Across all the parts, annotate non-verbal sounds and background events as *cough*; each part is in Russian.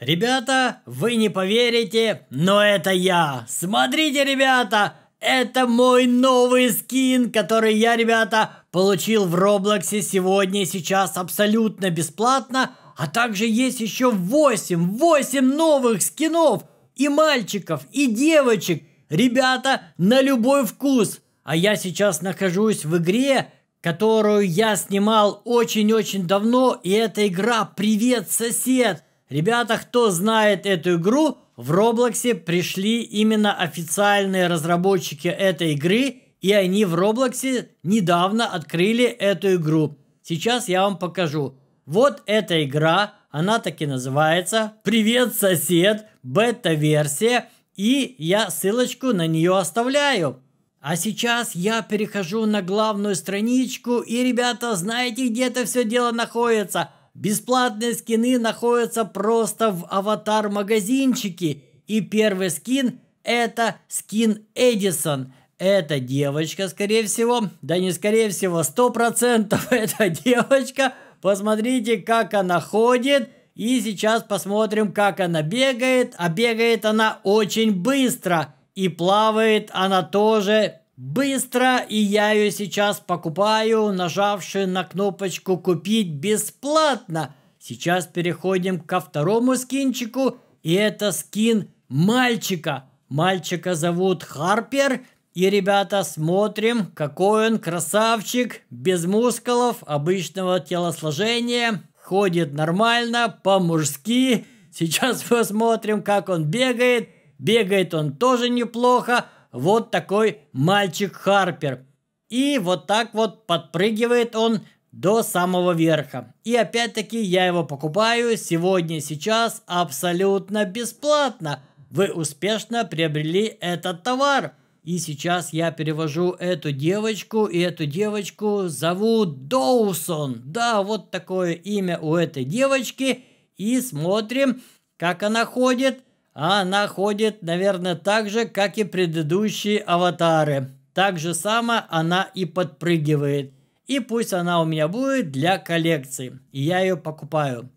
Ребята, вы не поверите, но это я. Смотрите, ребята, это мой новый скин, который я, ребята, получил в Роблоксе сегодня и сейчас абсолютно бесплатно. А также есть еще 8, 8 новых скинов и мальчиков, и девочек. Ребята, на любой вкус. А я сейчас нахожусь в игре, которую я снимал очень-очень давно, и это игра «Привет, сосед». Ребята, кто знает эту игру, в Роблоксе пришли именно официальные разработчики этой игры, и они в Роблоксе недавно открыли эту игру. Сейчас я вам покажу. Вот эта игра, она так и называется «Привет, сосед», бета-версия, и я ссылочку на нее оставляю. А сейчас я перехожу на главную страничку, и, ребята, знаете, где это все дело находится – Бесплатные скины находятся просто в аватар-магазинчике. И первый скин – это скин Эдисон. Это девочка, скорее всего. Да не скорее всего, 100% *laughs* это девочка. Посмотрите, как она ходит. И сейчас посмотрим, как она бегает. А бегает она очень быстро. И плавает она тоже Быстро и я ее сейчас покупаю, нажавши на кнопочку «Купить бесплатно». Сейчас переходим ко второму скинчику, и это скин мальчика. Мальчика зовут Харпер, и, ребята, смотрим, какой он красавчик, без мускулов, обычного телосложения, ходит нормально, по-мужски. Сейчас посмотрим, как он бегает. Бегает он тоже неплохо, вот такой мальчик Харпер. И вот так вот подпрыгивает он до самого верха. И опять-таки я его покупаю сегодня, сейчас абсолютно бесплатно. Вы успешно приобрели этот товар. И сейчас я перевожу эту девочку, и эту девочку зовут Доусон. Да, вот такое имя у этой девочки. И смотрим, как она ходит – а она ходит, наверное, так же, как и предыдущие аватары. Так же само она и подпрыгивает. И пусть она у меня будет для коллекции. И я ее покупаю.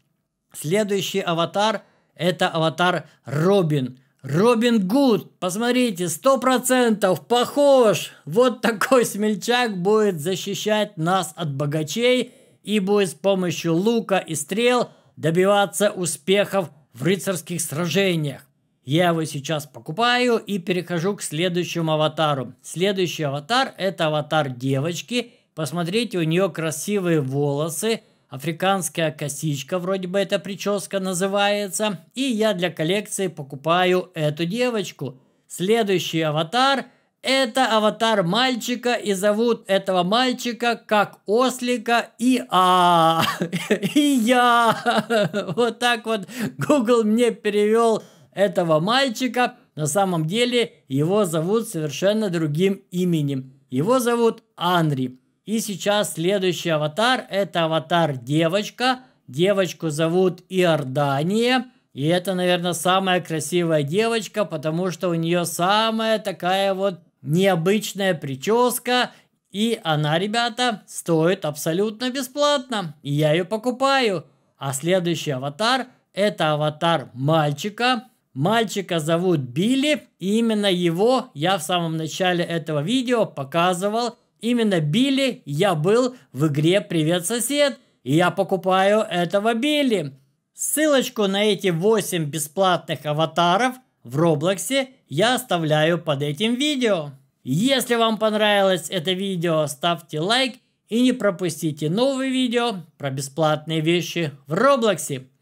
Следующий аватар – это аватар Робин. Робин Гуд, посмотрите, сто процентов похож. Вот такой смельчак будет защищать нас от богачей и будет с помощью лука и стрел добиваться успехов в рыцарских сражениях. Я его сейчас покупаю и перехожу к следующему аватару. Следующий аватар – это аватар девочки. Посмотрите, у нее красивые волосы, африканская косичка, вроде бы эта прическа называется. И я для коллекции покупаю эту девочку. Следующий аватар – это аватар мальчика, и зовут этого мальчика как ослика и а *laughs* и я. *laughs* Вот так вот Google мне перевел этого мальчика. На самом деле его зовут совершенно другим именем. Его зовут Анри. И сейчас следующий аватар – это аватар девочка. Девочку зовут Иордания. И это, наверное, самая красивая девочка, потому что у нее самая такая вот необычная прическа, и она, ребята, стоит абсолютно бесплатно, и я ее покупаю. А следующий аватар – это аватар мальчика. Мальчика зовут Билли, и именно его я в самом начале этого видео показывал. Именно Билли я был в игре «Привет, сосед», и я покупаю этого Билли. Ссылочку на эти 8 бесплатных аватаров в Роблоксе я оставляю под этим видео. Если вам понравилось это видео, ставьте лайк и не пропустите новые видео про бесплатные вещи в Роблоксе.